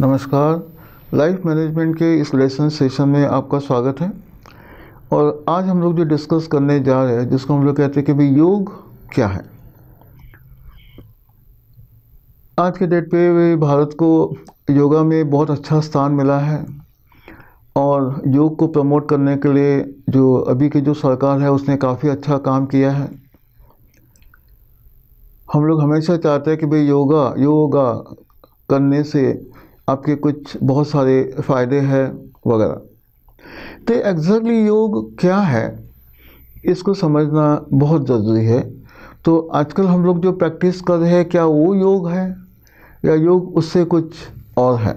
नमस्कार life management के इस लेसन सेशन में आपका स्वागत है और आज हम लोग जो डिस्कस करने जा रहे हैं जिसको हम लोग कहते हैं कि भाई योग क्या है आज के डेट पे भारत को योगा में बहुत अच्छा स्थान मिला है और योग को प्रमोट करने के लिए जो अभी की जो सरकार है उसने काफ़ी अच्छा काम किया है हम लोग हमेशा चाहते हैं कि भाई योगा योगा करने से आपके कुछ बहुत सारे फ़ायदे हैं वगैरह तो एग्जैक्टली योग क्या है इसको समझना बहुत ज़रूरी है तो आजकल हम लोग जो प्रैक्टिस कर रहे हैं क्या वो योग है या योग उससे कुछ और है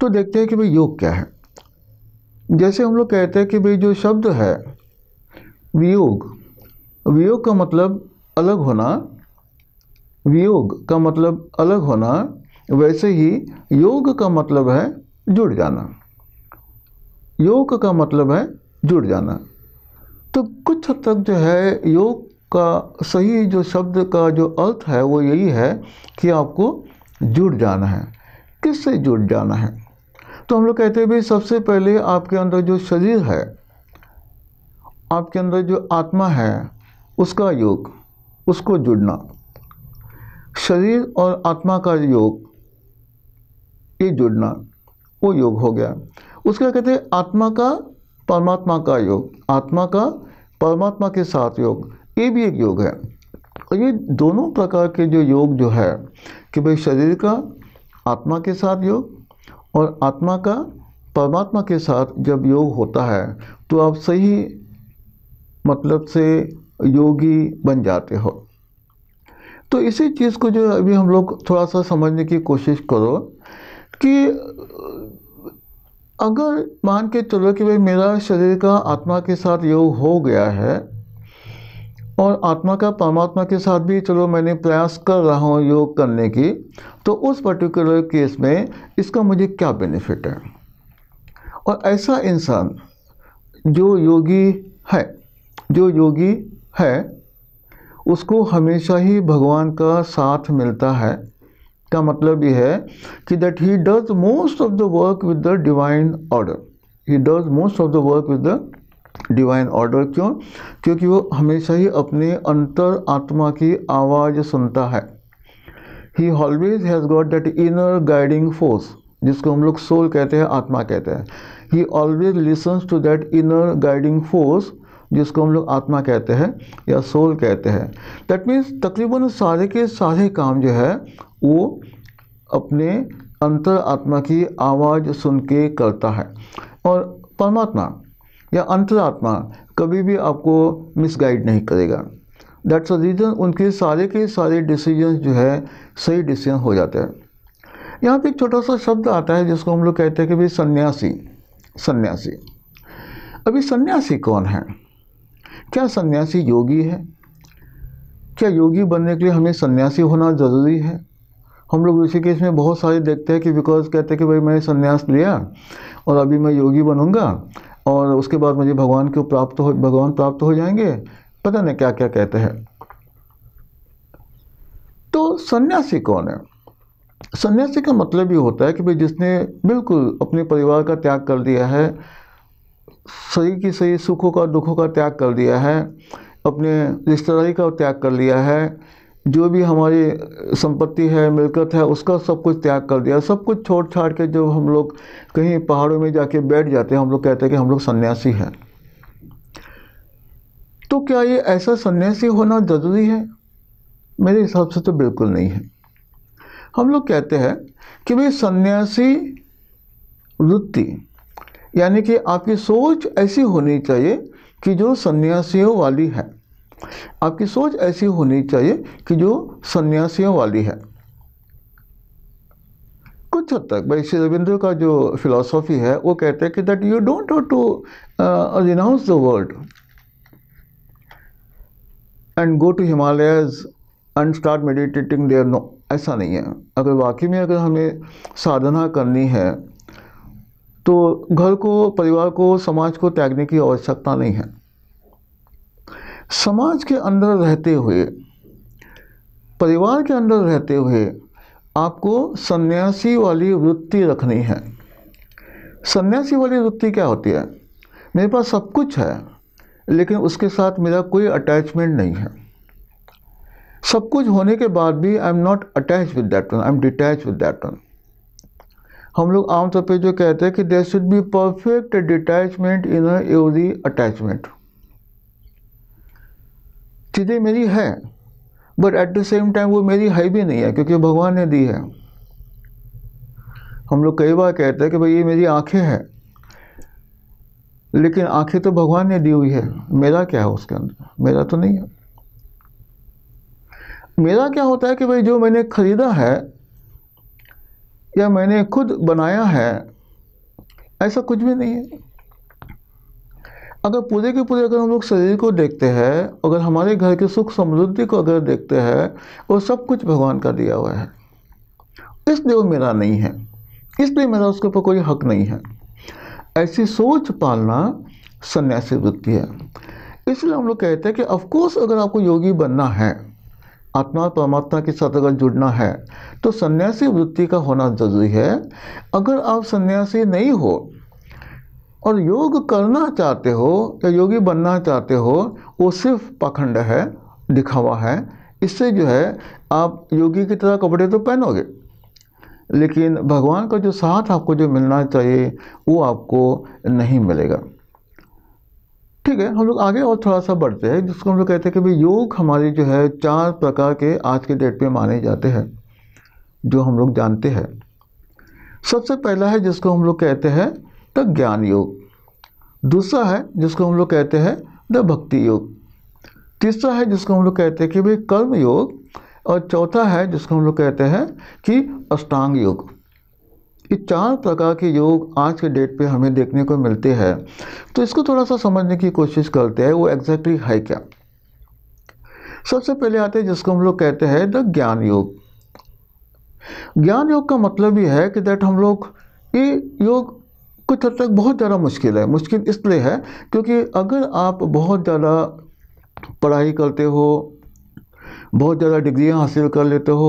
तो देखते हैं कि भाई योग क्या है जैसे हम लोग कहते हैं कि भाई जो शब्द है वियोग वियोग का मतलब अलग होना वियोग का मतलब अलग होना वैसे ही योग का मतलब है जुड़ जाना योग का मतलब है जुड़ जाना तो कुछ हद तक जो है योग का सही जो शब्द का जो अर्थ है वो यही है कि आपको जुड़ जाना है किससे जुड़ जाना है तो हम लोग कहते हैं भाई सबसे पहले आपके अंदर जो शरीर है आपके अंदर जो आत्मा है उसका योग उसको जुड़ना शरीर और आत्मा का योग ये जुड़ना वो योग हो गया उसका कहते हैं आत्मा का परमात्मा का योग आत्मा का परमात्मा के साथ योग ये भी एक योग है और ये दोनों प्रकार के जो योग जो है कि भाई शरीर का आत्मा के साथ योग और आत्मा का परमात्मा के साथ जब योग होता है तो आप सही मतलब से योगी बन जाते हो तो इसी चीज़ को जो अभी हम लोग थोड़ा सा समझने की कोशिश करो कि अगर मान के चलो कि भाई मेरा शरीर का आत्मा के साथ योग हो गया है और आत्मा का परमात्मा के साथ भी चलो मैंने प्रयास कर रहा हूँ योग करने की तो उस पर्टिकुलर केस में इसका मुझे क्या बेनिफिट है और ऐसा इंसान जो योगी है जो योगी है उसको हमेशा ही भगवान का साथ मिलता है का मतलब ये है कि that he does most of the work with the divine order he does most of the work with the divine order क्यों क्योंकि वो हमेशा ही अपने अंतर आत्मा की आवाज़ सुनता है he always has got that inner guiding force जिसको हम लोग सोल कहते हैं आत्मा कहते हैं he always listens to that inner guiding force जिसको हम लोग आत्मा कहते हैं या सोल कहते हैं दैट मीन्स तकरीबन सारे के सारे काम जो है वो अपने अंतर आत्मा की आवाज़ सुन के करता है और परमात्मा या अंतरात्मा कभी भी आपको मिसगाइड नहीं करेगा दैट्स अ रीज़न उनके सारे के सारे डिसीजन जो है सही डिसीजन हो जाते हैं यहाँ पे एक छोटा सा शब्द आता है जिसको हम लोग कहते हैं कि भाई सन्यासी सन्यासी अभी सन्यासी कौन है क्या सन्यासी योगी है क्या योगी बनने के लिए हमें सन्यासी होना ज़रूरी है हम लोग ऋषिकेश में बहुत सारे देखते हैं कि बिकॉज कहते हैं कि भाई मैंने सन्यास लिया और अभी मैं योगी बनूंगा और उसके बाद मुझे भगवान को प्राप्त हो भगवान प्राप्त हो जाएंगे पता नहीं क्या क्या कहते हैं तो सन्यासी कौन है सन्यासी का मतलब ये होता है कि भाई जिसने बिल्कुल अपने परिवार का त्याग कर दिया है सही की सही सुखों का दुखों का त्याग कर दिया है अपने रिश्तेदारी का त्याग कर लिया है जो भी हमारी संपत्ति है मिलकत है उसका सब कुछ त्याग कर दिया सब कुछ छोड़ छाड़ के जो हम लोग कहीं पहाड़ों में जाके बैठ जाते हैं हम लोग कहते हैं कि हम लोग सन्यासी हैं तो क्या ये ऐसा सन्यासी होना ज़रूरी है मेरे हिसाब से तो बिल्कुल नहीं है हम लोग कहते हैं कि भाई सन्यासी वृत्ति यानी कि आपकी सोच ऐसी होनी चाहिए कि जो सन्यासियों वाली है आपकी सोच ऐसी होनी चाहिए कि जो सन्यासियों वाली है कुछ हद तक भाई श्री रविंद्र का जो फिलॉसफी है वो कहते हैं कि that you don't have to renounce the world and go to Himalayas and start meditating there no ऐसा नहीं है अगर वाकई में अगर हमें साधना करनी है तो घर को परिवार को समाज को त्यागने की आवश्यकता नहीं है समाज के अंदर रहते हुए परिवार के अंदर रहते हुए आपको सन्यासी वाली वृत्ति रखनी है सन्यासी वाली वृत्ति क्या होती है मेरे पास सब कुछ है लेकिन उसके साथ मेरा कोई अटैचमेंट नहीं है सब कुछ होने के बाद भी I am not attach with that one I am detach with that one हम लोग आमतौर पे जो कहते हैं कि there should be perfect detachment in every attachment चीज़ें मेरी है but at the same time वो मेरी है भी नहीं है क्योंकि भगवान ने दी है हम लोग कई बार कहते हैं कि भाई ये मेरी आंखें हैं लेकिन आंखें तो भगवान ने दी हुई है मेरा क्या है उसके अंदर मेरा तो नहीं है मेरा क्या होता है कि भाई जो मैंने खरीदा है या मैंने खुद बनाया है ऐसा कुछ भी नहीं है अगर पूरे के पूरे अगर हम लोग शरीर को देखते हैं अगर हमारे घर के सुख समृद्धि को अगर देखते हैं वो सब कुछ भगवान का दिया हुआ है इसलिए वो मेरा नहीं है इसलिए मेरा उसके ऊपर कोई हक नहीं है ऐसी सोच पालना सन्यासी वृत्ति है इसलिए हम लोग कहते हैं कि ऑफकोर्स अगर आपको योगी बनना है आत्मा और परमात्मा के साथ अगर जुड़ना है तो सन्यासी वृत्ति का होना जरूरी है अगर आप सन्यासी नहीं हो और योग करना चाहते हो या योगी बनना चाहते हो वो सिर्फ पाखंड है दिखावा है इससे जो है आप योगी की तरह कपड़े तो पहनोगे लेकिन भगवान का जो साथ आपको जो मिलना चाहिए वो आपको नहीं मिलेगा ठीक है हम लोग आगे और थोड़ा सा बढ़ते हैं जिसको हम लोग कहते हैं कि भाई योग हमारे जो है चार प्रकार के आज के डेट में माने जाते हैं जो हम लोग जानते हैं सबसे पहला है जिसको हम लोग कहते हैं द ज्ञान योग दूसरा है जिसको हम लोग कहते हैं द भक्ति योग तीसरा है जिसको हम लोग कहते हैं कि भाई कर्म योग और चौथा है जिसको हम लोग कहते हैं कि अष्टांग योग ये चार प्रकार के योग आज के डेट पे हमें देखने को मिलते हैं तो इसको थोड़ा सा समझने की कोशिश करते हैं वो एग्जैक्टली है क्या सबसे पहले आते हैं जिसको हम लोग कहते हैं द ज्ञान योग ज्ञान योग का मतलब ये है कि दैट हम लोग ये योग कुछ हद तक बहुत ज़्यादा मुश्किल है मुश्किल इसलिए है क्योंकि अगर आप बहुत ज़्यादा पढ़ाई करते हो बहुत ज़्यादा डिग्रियाँ हासिल कर लेते हो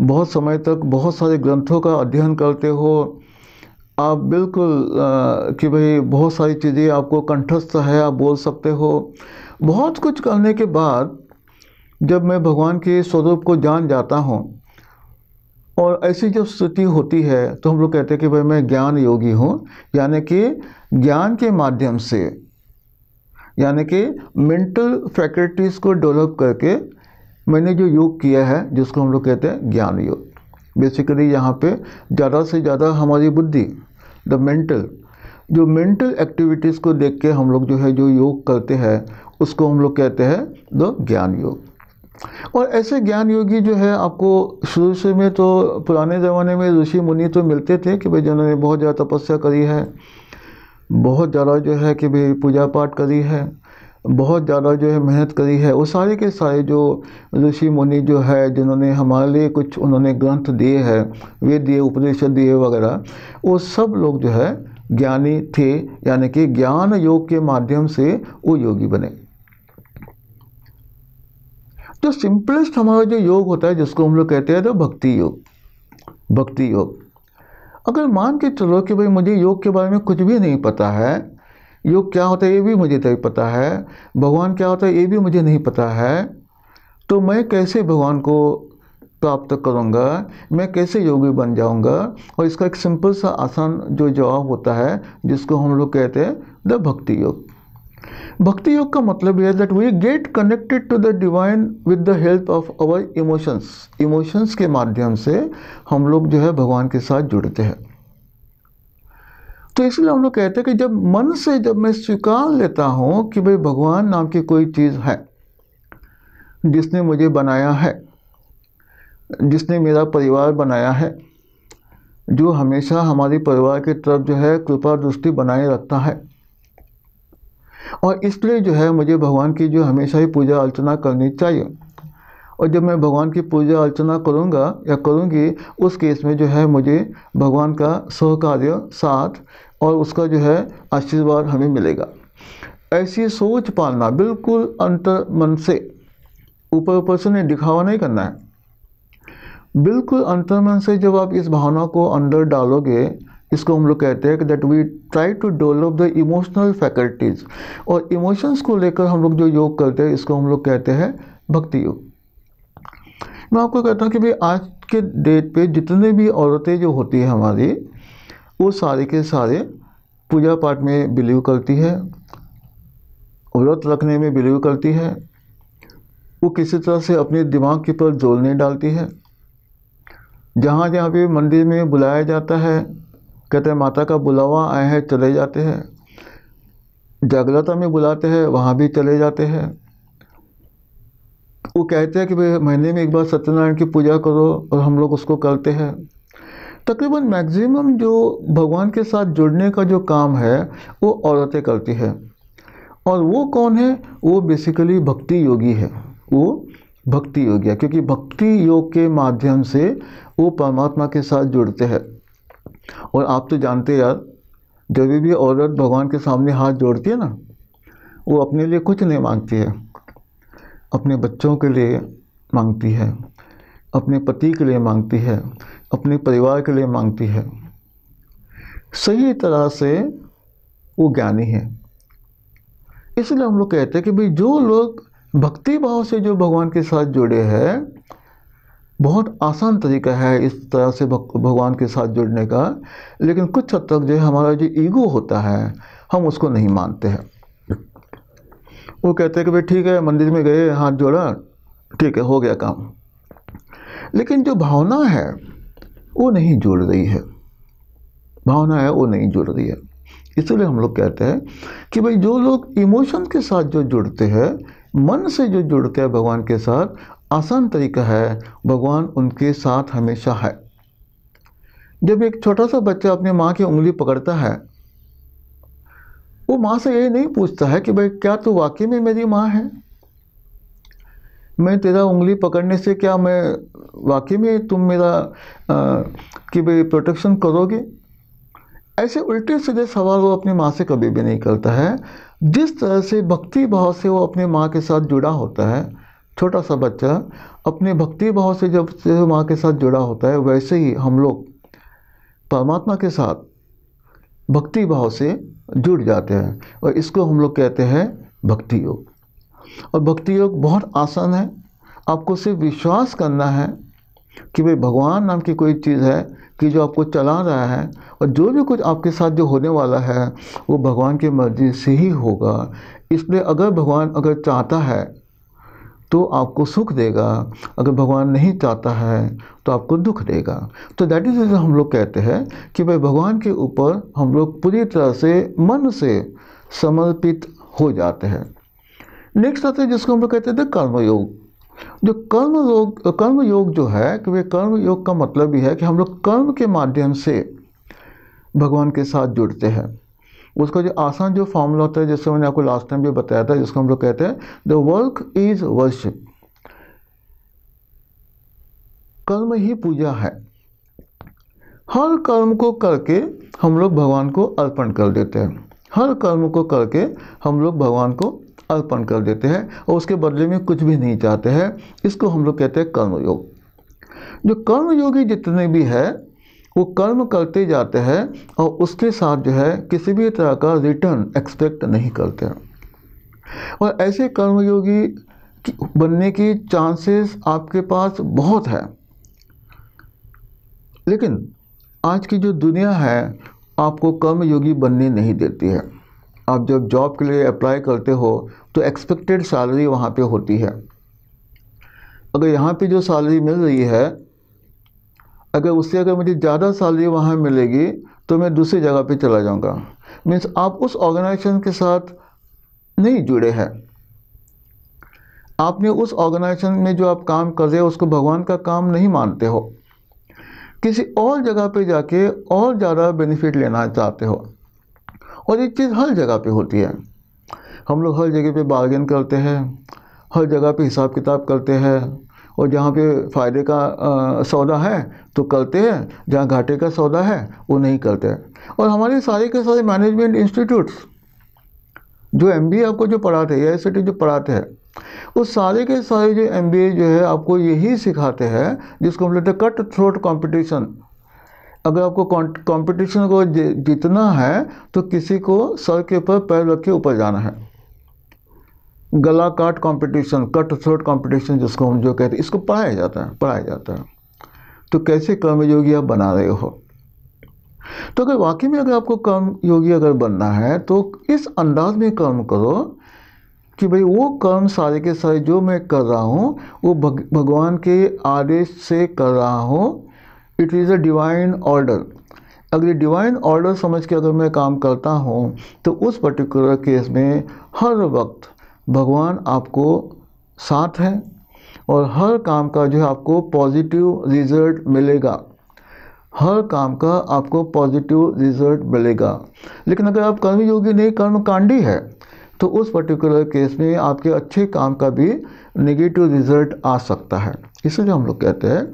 बहुत समय तक बहुत सारे ग्रंथों का अध्ययन करते हो आप बिल्कुल आ, कि भाई बहुत सारी चीज़ें आपको कंठस्थ है आप बोल सकते हो बहुत कुछ करने के बाद जब मैं भगवान के स्वरूप को जान जाता हूँ और ऐसी जब स्थिति होती है तो हम लोग कहते हैं कि भाई मैं ज्ञान योगी हूँ यानी कि ज्ञान के माध्यम से यानी कि मेंटल फैकल्टीज़ को डेवलप करके मैंने जो योग किया है जिसको हम लोग कहते हैं ज्ञान योग बेसिकली यहाँ पे ज़्यादा से ज़्यादा हमारी बुद्धि द मेंटल जो मेंटल एक्टिविटीज़ को देख के हम लोग जो है जो योग करते हैं उसको हम लोग कहते हैं द ज्ञान योग और ऐसे ज्ञान योगी जो है आपको शुरू से में तो पुराने ज़माने में ऋषि मुनि तो मिलते थे कि भाई जिन्होंने बहुत ज़्यादा तपस्या करी है बहुत ज़्यादा जो है कि भाई पूजा पाठ करी है बहुत ज़्यादा जो है मेहनत करी है वो सारे के सारे जो ऋषि मुनि जो है जिन्होंने हमारे लिए कुछ उन्होंने ग्रंथ दिए हैं वे दिए उपनिषद दिए वगैरह वो सब लोग जो है ज्ञानी थे यानी कि ज्ञान योग के माध्यम से वो योगी बने तो सिंपलेस्ट हमारा जो योग होता है जिसको हम लोग कहते हैं तो भक्ति योग भक्ति योग अगर मान के चलो कि भाई मुझे योग के बारे में कुछ भी नहीं पता है योग क्या होता है ये भी मुझे नहीं पता है भगवान क्या होता है ये भी मुझे नहीं पता है तो मैं कैसे भगवान को प्राप्त करूँगा मैं कैसे योगी बन जाऊँगा और इसका एक सिंपल सा आसान जो जवाब होता है जिसको हम लोग कहते हैं द भक्ति योग भक्ति योग का मतलब यह है that we get connected to the divine with the help of our emotions emotions के माध्यम से हम लोग जो है भगवान के साथ जुड़ते हैं तो इसलिए हम लोग कहते हैं कि जब मन से जब मैं स्वीकार लेता हूँ कि भाई भगवान नाम की कोई चीज़ है जिसने मुझे बनाया है जिसने मेरा परिवार बनाया है जो हमेशा हमारे परिवार की तरफ जो है कृपा दृष्टि बनाए रखता है और इसलिए जो है मुझे भगवान की जो हमेशा ही पूजा अर्चना करनी चाहिए और जब मैं भगवान की पूजा अर्चना करूंगा या करूंगी उस केस में जो है मुझे भगवान का सहकार्य साथ और उसका जो है आशीर्वाद हमें मिलेगा ऐसी सोच पालना बिल्कुल अंतर मन से ऊपर ऊपर से नहीं दिखावा नहीं करना है बिल्कुल अंतर मन से जब आप इस भावना को अंदर डालोगे इसको हम लोग कहते हैं कि that we try to develop the emotional faculties और इमोशंस को लेकर हम लोग जो योग करते हैं इसको हम लोग कहते हैं भक्ति योग मैं आपको कहता हूँ कि भाई आज के डेट पे जितने भी औरतें जो होती हैं हमारी वो सारे के सारे पूजा पाठ में बिलीव करती है व्रत रखने में बिलीव करती है वो किसी तरह से अपने दिमाग के ऊपर जोर नहीं डालती है जहाँ जहाँ भी मंदिर में बुलाया जाता है कहते हैं माता का बुलावा आए हैं चले जाते हैं जागृता में बुलाते हैं वहाँ भी चले जाते हैं वो कहते हैं कि भाई महीने में एक बार सत्यनारायण की पूजा करो और हम लोग उसको करते हैं तकरीबन मैक्सिमम जो भगवान के साथ जुड़ने का जो काम है वो औरतें करती है और वो कौन है वो बेसिकली भक्ति योगी है वो भक्ति योगी है क्योंकि भक्ति योग के माध्यम से वो परमात्मा के साथ जुड़ते हैं और आप तो जानते यार जब भी औरत भगवान के सामने हाथ जोड़ती है ना वो अपने लिए कुछ नहीं मांगती है अपने बच्चों के लिए मांगती है अपने पति के लिए मांगती है अपने परिवार के लिए मांगती है सही तरह से वो ज्ञानी है इसलिए हम लोग कहते हैं कि भाई जो लोग भक्ति भाव से जो भगवान के साथ जुड़े हैं बहुत आसान तरीका है इस तरह से भगवान के साथ जुड़ने का लेकिन कुछ हद तक जो हमारा जो ईगो होता है हम उसको नहीं मानते हैं वो कहते हैं कि भाई ठीक है मंदिर में गए हाथ जोड़ा ठीक है हो गया काम लेकिन जो भावना है वो नहीं जुड़ रही है भावना है वो नहीं जुड़ रही है इसलिए हम लोग कहते हैं कि भाई जो लोग इमोशन के साथ जो जुड़ते हैं मन से जो जुड़ते हैं भगवान के साथ आसान तरीका है भगवान उनके साथ हमेशा है जब एक छोटा सा बच्चा अपनी माँ की उंगली पकड़ता है वो माँ से ये नहीं पूछता है कि भाई क्या तू वाकई में मेरी माँ है मैं तेरा उंगली पकड़ने से क्या मैं वाकई में तुम मेरा कि भाई प्रोटेक्शन करोगे ऐसे उल्टे सीधे सवाल वो अपनी माँ से कभी भी नहीं करता है जिस तरह से भक्ति भाव से वो अपने माँ के साथ जुड़ा होता है छोटा सा बच्चा अपने भक्ति भाव से जब से माँ के साथ जुड़ा होता है वैसे ही हम लोग परमात्मा के साथ भक्ति भाव से जुड़ जाते हैं और इसको हम लोग कहते हैं भक्ति योग और भक्ति योग बहुत आसान है आपको सिर्फ विश्वास करना है कि भाई भगवान नाम की कोई चीज़ है कि जो आपको चला रहा है और जो भी कुछ आपके साथ जो होने वाला है वो भगवान की मर्ज़ी से ही होगा इसलिए अगर भगवान अगर चाहता है तो आपको सुख देगा अगर भगवान नहीं चाहता है तो आपको दुख देगा तो दैट इज़ हम लोग कहते हैं कि भाई भगवान के ऊपर हम लोग पूरी तरह से मन से समर्पित हो जाते हैं नेक्स्ट आते हैं जिसको हम लोग कहते थे कर्मयोग जो कर्म योग कर्म योग जो है कि वे कर्म योग का मतलब ये है कि हम लोग कर्म के माध्यम से भगवान के साथ जुड़ते हैं उसका जो आसान जो फॉर्मूला होता है जैसे मैंने आपको लास्ट टाइम भी बताया था जिसको हम लोग कहते हैं द वर्क इज वर्शिप कर्म ही पूजा है हर कर्म को करके हम लोग भगवान को अर्पण कर देते हैं हर कर्म को करके हम लोग भगवान को अर्पण कर देते हैं और उसके बदले में कुछ भी नहीं चाहते हैं इसको हम लोग कहते हैं कर्मयोग जो कर्मयोगी जितने भी है वो कर्म करते जाते हैं और उसके साथ जो है किसी भी तरह का रिटर्न एक्सपेक्ट नहीं करते हैं और ऐसे कर्मयोगी बनने की चांसेस आपके पास बहुत है लेकिन आज की जो दुनिया है आपको कर्मयोगी बनने नहीं देती है आप जब जॉब के लिए अप्लाई करते हो तो एक्सपेक्टेड सैलरी वहाँ पे होती है अगर यहाँ पे जो सैलरी मिल रही है अगर उससे अगर मुझे ज़्यादा सैलरी वहाँ मिलेगी तो मैं दूसरी जगह पे चला जाऊँगा मीन्स आप उस ऑर्गेनाइजेशन के साथ नहीं जुड़े हैं आपने उस ऑर्गेनाइजेशन में जो आप काम कर रहे हो उसको भगवान का काम नहीं मानते हो किसी और जगह पे जाके और ज़्यादा बेनिफिट लेना चाहते हो और ये चीज़ हर जगह पे होती है हम लोग हर जगह पे बार्गेन करते हैं हर जगह पे हिसाब किताब करते हैं और जहाँ पे फ़ायदे का आ, सौदा है तो करते हैं जहाँ घाटे का सौदा है वो नहीं करते हैं और हमारे सारे के सारे मैनेजमेंट इंस्टीट्यूट्स जो एम आपको जो पढ़ाते हैं या जो पढ़ाते हैं उस सारे के सारे जो एम जो है आपको यही सिखाते हैं जिसको हम लेते हैं कट थ्रोट कॉम्पिटिशन अगर आपको कंपटीशन को जीतना है तो किसी को सर के ऊपर पैर रख के ऊपर जाना है गला काट कंपटीशन कट थ्रोट कंपटीशन जिसको हम जो कहते हैं इसको पढ़ाया जाता है पढ़ाया जाता है तो कैसे कर्म योगी आप बना रहे हो तो अगर वाकई में अगर आपको कर्म योगी अगर बनना है तो इस अंदाज में कर्म करो कि भाई वो कर्म सारे के सारे जो मैं कर रहा हूँ वो भग, भगवान के आदेश से कर रहा हूँ it is a divine order अगर ये डिवाइन ऑर्डर समझ के अगर मैं काम करता हूँ तो उस पर्टिकुलर केस में हर वक्त भगवान आपको साथ हैं और हर काम का जो है आपको पॉजिटिव रिजल्ट मिलेगा हर काम का आपको पॉजिटिव रिजल्ट मिलेगा लेकिन अगर आप कर्म योगी नहीं कर्मकांडी है तो उस पर्टिकुलर केस में आपके अच्छे काम का भी नेगेटिव रिजल्ट आ सकता है इसलिए हम लोग कहते हैं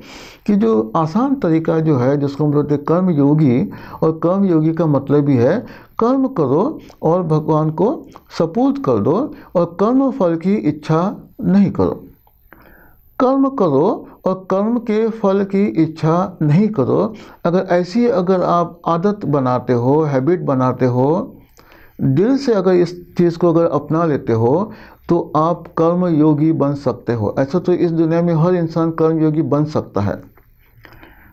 कि जो आसान तरीका जो है जिसको हम लोग कर्म योगी और कर्म योगी का मतलब ही है कर्म करो और भगवान को सपूत कर दो और कर्म फल की इच्छा नहीं करो कर्म करो और कर्म के फल की इच्छा नहीं करो अगर ऐसी अगर आप आदत बनाते हो हैबिट बनाते हो दिल से अगर इस चीज़ को अगर अपना लेते हो तो आप कर्म योगी बन सकते हो ऐसा तो इस दुनिया में हर इंसान कर्म योगी बन सकता है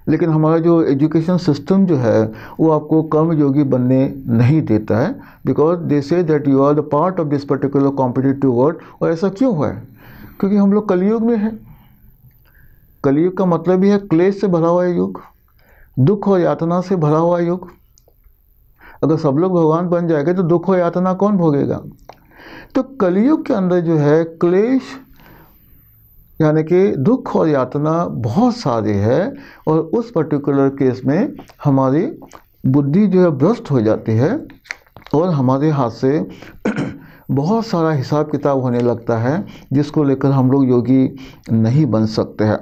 लेकिन हमारा जो एजुकेशन सिस्टम जो है वो आपको कर्म योगी बनने नहीं देता है because they say that you are the part of this particular competitive world और ऐसा क्यों हुआ है क्योंकि हम लोग कलयुग में हैं कलयुग का मतलब ही है क्लेश से भरा हुआ युग दुख और यातना से भरा हुआ युग अगर तो सब लोग भगवान बन जाएंगे तो दुख और यातना कौन भोगेगा तो कलयुग के अंदर जो है क्लेश यानी कि दुख और यातना बहुत सारी है और उस पर्टिकुलर केस में हमारी बुद्धि जो है भ्रष्ट हो जाती है और हमारे हाथ से बहुत सारा हिसाब किताब होने लगता है जिसको लेकर हम लोग योगी नहीं बन सकते हैं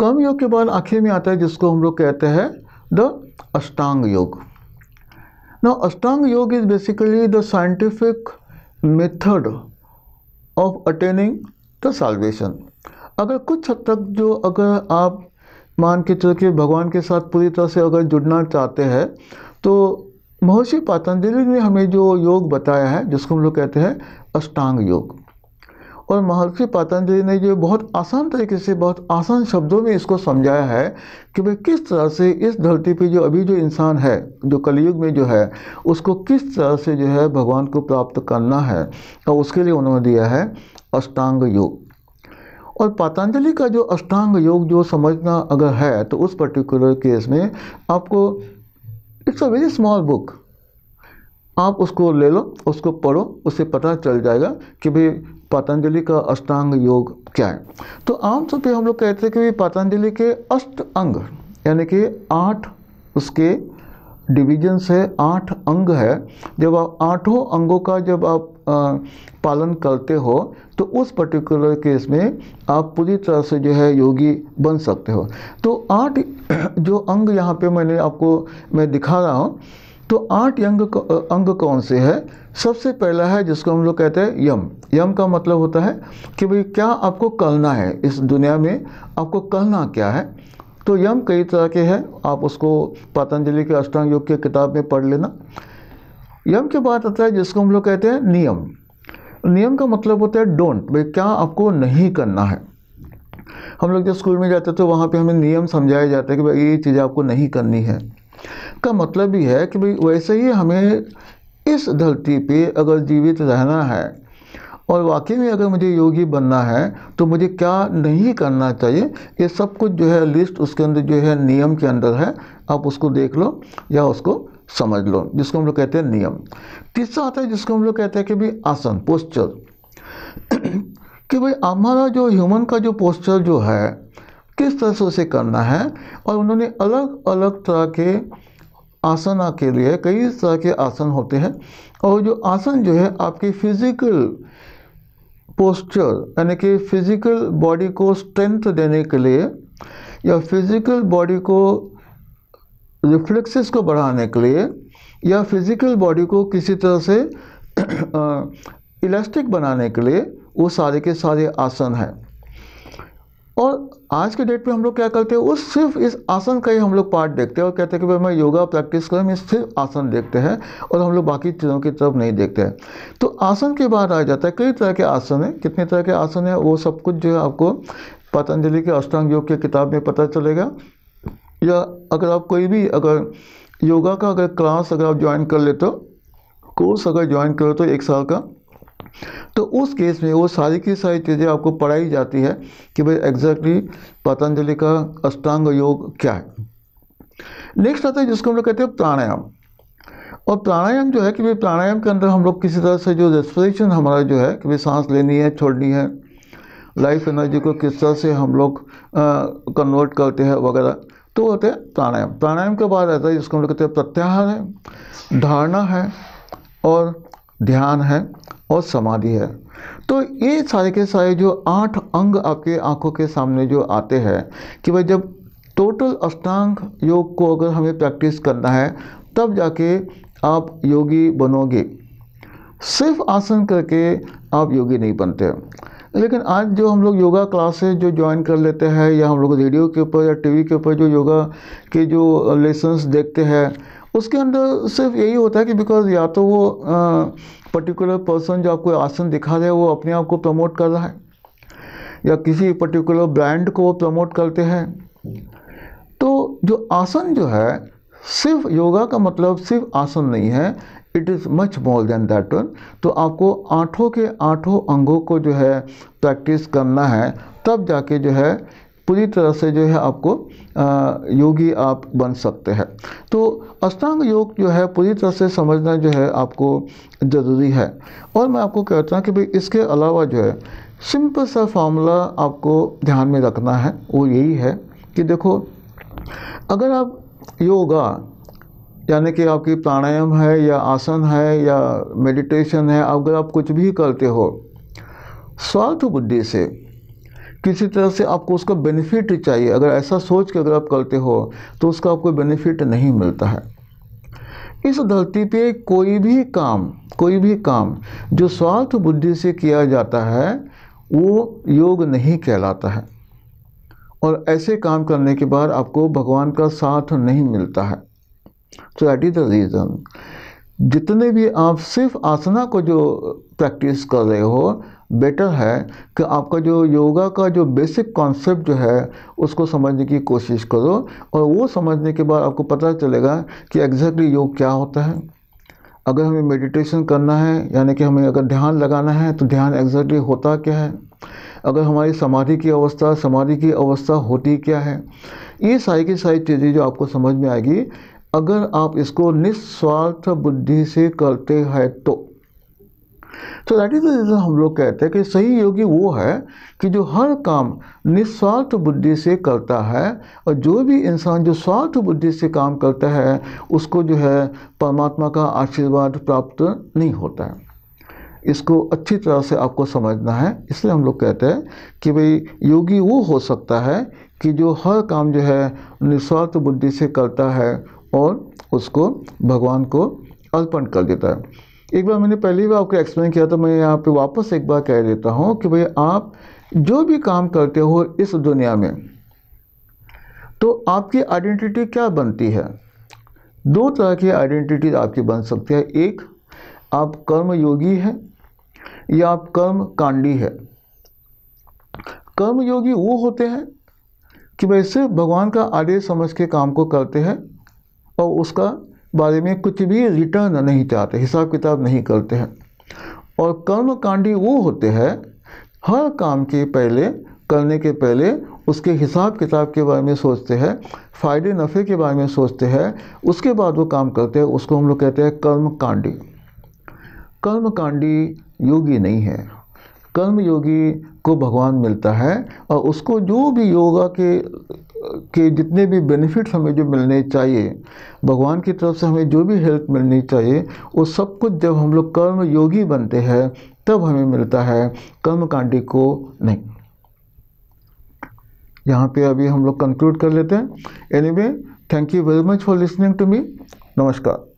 कम योग के बाद आखिर में आता है जिसको हम लोग कहते हैं द अष्टांग योग ना Ashtanga yoga is basically the scientific method of attaining the salvation. अगर कुछ हद तक जो अगर आप मान के चल के भगवान के साथ पूरी तरह से अगर जुड़ना चाहते हैं तो महर्षि पतंजलि ने हमें जो योग बताया है जिसको हम लोग कहते हैं अष्टांग योग और महर्षि पतंजलि ने जो बहुत आसान तरीके से बहुत आसान शब्दों में इसको समझाया है कि भाई किस तरह से इस धरती पे जो अभी जो इंसान है जो कलयुग में जो है उसको किस तरह से जो है भगवान को प्राप्त करना है और उसके लिए उन्होंने दिया है अष्टांग योग और पतंजलि का जो अष्टांग योग जो समझना अगर है तो उस पर्टिकुलर केस में आपको it's a very small book आप उसको ले लो उसको पढ़ो उससे पता चल जाएगा कि भाई पतंजलि का अष्टांग योग क्या है तो आमतौर पे हम लोग कहते हैं कि पतंजलि के अष्ट अंग यानी कि आठ उसके डिविजन्स है आठ अंग है जब आप आठों अंगों का जब आप आ, पालन करते हो तो उस पर्टिकुलर केस में आप पूरी तरह से जो है योगी बन सकते हो तो आठ जो अंग यहाँ पे मैंने आपको मैं दिखा रहा हूँ तो आठ अंग अंग कौन से है सबसे पहला है जिसको हम लोग कहते हैं यम यम का मतलब होता है कि भाई क्या आपको कहना है इस दुनिया में आपको कहना क्या है तो यम कई तरह के हैं आप उसको पतंजलि के अष्टांग योग की किताब में पढ़ लेना यम के बाद आता है जिसको हम लोग कहते हैं नियम नियम का मतलब होता है डोंट भाई क्या आपको नहीं करना है हम लोग जब स्कूल में जाते थे वहाँ पे हमें नियम समझाए जाते हैं कि भाई ये चीज़ आपको नहीं करनी है इसका मतलब ये है कि भाई वैसे ही हमें इस धरती पे अगर जीवित रहना है और वाकई में अगर मुझे योगी बनना है तो मुझे क्या नहीं करना चाहिए ये सब कुछ जो है लिस्ट उसके अंदर जो है नियम के अंदर है आप उसको देख लो या उसको समझ लो जिसको हम लोग कहते हैं नियम तीसरा आता है जिसको हम लोग कहते हैं कि भाई आसन पोस्चर कि भाई हमारा जो ह्यूमन का जो पोस्चर जो है किस तरह से उसे करना है और उन्होंने अलग अलग तरह के आसना के लिए कई तरह के आसन होते हैं और जो आसन जो है आपकी फिज़िकल पोस्चर यानी कि फिज़िकल बॉडी को स्ट्रेंथ देने के लिए या फिज़िकल बॉडी को रिफ्लेक्सेस को बढ़ाने के लिए या फिज़िकल बॉडी को किसी तरह से इलास्टिक बनाने के लिए वो सारे के सारे आसन हैं और आज के डेट पे हम लोग क्या करते हैं उस सिर्फ इस आसन का ही हम लोग पार्ट देखते हैं और कहते हैं कि भाई मैं योगा प्रैक्टिस करूँ मैं सिर्फ आसन देखते हैं और हम लोग बाकी चीज़ों की तरफ नहीं देखते हैं तो आसन के बाद आ जाता है कई तरह के आसन हैं कितने तरह के आसन हैं वो सब कुछ जो है आपको पतंजलि के अष्टांग योग की किताब में पता चलेगा या अगर आप कोई भी अगर योगा का अगर क्लास अगर आप ज्वाइन कर लेते हो कोर्स अगर ज्वाइन करो तो एक साल का तो उस केस में वो सारी की सारी चीज़ें आपको पढ़ाई जाती है कि भाई एग्जैक्टली पतंजलि का अष्टांग योग क्या है नेक्स्ट आता है जिसको हम लोग कहते हैं प्राणायाम और प्राणायाम जो है कि भाई प्राणायाम के अंदर हम लोग किसी तरह से जो रेस्परेशन हमारा जो है कि भाई सांस लेनी है छोड़नी है लाइफ एनर्जी को किस तरह से हम लोग कन्वर्ट करते हैं वगैरह तो होते हैं प्राणायाम प्राणायाम के बाद आता है जिसको हम लोग कहते हैं प्रत्याहार है धारणा है और ध्यान है और समाधि है तो ये सारे के सारे जो आठ अंग आपके आंखों के सामने जो आते हैं कि भाई जब टोटल अष्टांग योग को अगर हमें प्रैक्टिस करना है तब जाके आप योगी बनोगे सिर्फ आसन करके आप योगी नहीं बनते लेकिन आज जो हम लोग योगा क्लासेस जो ज्वाइन कर लेते हैं या हम लोग रेडियो के ऊपर या टीवी के ऊपर जो योगा के जो लेसन्स देखते हैं उसके अंदर सिर्फ यही होता है कि बिकॉज़ या तो वो आ, पर्टिकुलर पर्सन जो आपको आसन दिखा रहे हैं वो अपने आप को प्रमोट कर रहा है या किसी पर्टिकुलर ब्रांड को वो प्रमोट करते हैं तो जो आसन जो है सिर्फ योगा का मतलब सिर्फ आसन नहीं है it is much more than that one तो आपको आठों के आठों अंगों को जो है प्रैक्टिस करना है तब जाके जो है पूरी तरह से जो है आपको योगी आप बन सकते हैं तो अष्टांग योग जो है पूरी तरह से समझना जो है आपको ज़रूरी है और मैं आपको कहता हूँ कि भाई इसके अलावा जो है सिंपल सा फॉर्मूला आपको ध्यान में रखना है वो यही है कि देखो अगर आप योगा यानी कि आपकी प्राणायाम है या आसन है या मेडिटेशन है अगर आप कुछ भी करते हो स्वार्थ बुद्धि से किसी तरह से आपको उसका बेनिफिट चाहिए अगर ऐसा सोच के अगर आप करते हो तो उसका आपको बेनिफिट नहीं मिलता है इस धरती पे कोई भी काम कोई भी काम जो स्वार्थ बुद्धि से किया जाता है वो योग नहीं कहलाता है और ऐसे काम करने के बाद आपको भगवान का साथ नहीं मिलता है so that is the reason जितने भी आप सिर्फ आसना को जो प्रैक्टिस कर रहे हो बेटर है कि आपका जो योगा का जो बेसिक कॉन्सेप्ट जो है उसको समझने की कोशिश करो और वो समझने के बाद आपको पता चलेगा कि एग्जैक्टली योग क्या होता है अगर हमें मेडिटेशन करना है यानी कि हमें अगर ध्यान लगाना है तो ध्यान एग्जैक्टली होता क्या है अगर हमारी समाधि की अवस्था समाधि की अवस्था होती क्या है ये सारी की सारी चीज़ें जो आपको समझ में आएगी अगर आप इसको निस्वार्थ बुद्धि से करते हैं तो तो दैट इज द रीज़न हम लोग कहते हैं कि सही योगी वो है कि जो हर काम निस्वार्थ बुद्धि से करता है और जो भी इंसान जो स्वार्थ बुद्धि से काम करता है उसको जो है परमात्मा का आशीर्वाद प्राप्त नहीं होता है इसको अच्छी तरह से आपको समझना है इसलिए हम लोग कहते हैं कि भाई योगी वो हो सकता है कि जो हर काम जो है निस्वार्थ बुद्धि से करता है और उसको भगवान को अर्पण कर देता है एक बार मैंने पहले भी आपको एक्सप्लेन किया था तो मैं यहाँ पे वापस एक बार कह देता हूँ कि भाई आप जो भी काम करते हो इस दुनिया में तो आपकी आइडेंटिटी क्या बनती है दो तरह की आइडेंटिटी आपकी बन सकती है एक आप कर्म योगी है या आप कर्म कांडी है कर्म योगी वो होते हैं कि वैसे भगवान का आदेश समझ के काम को करते हैं और उसका बारे में कुछ भी रिटर्न नहीं चाहते हिसाब किताब नहीं करते हैं और कर्मकांडी वो होते हैं हर काम के पहले करने के पहले उसके हिसाब किताब के बारे में सोचते हैं फ़ायदे नफ़े के बारे में सोचते हैं उसके बाद वो काम करते हैं उसको हम लोग कहते हैं कर्मकांडी कर्मकांडी योगी नहीं है कर्म योगी को भगवान मिलता है और उसको जो भी योगा के के जितने भी बेनिफिट्स हमें जो मिलने चाहिए भगवान की तरफ से हमें जो भी हेल्प मिलनी चाहिए वो सब कुछ जब हम लोग कर्म योगी बनते हैं तब हमें मिलता है कर्म कांडी को नहीं यहाँ पे अभी हम लोग कंक्लूड कर लेते हैं anyway thank you very much for listening to me नमस्कार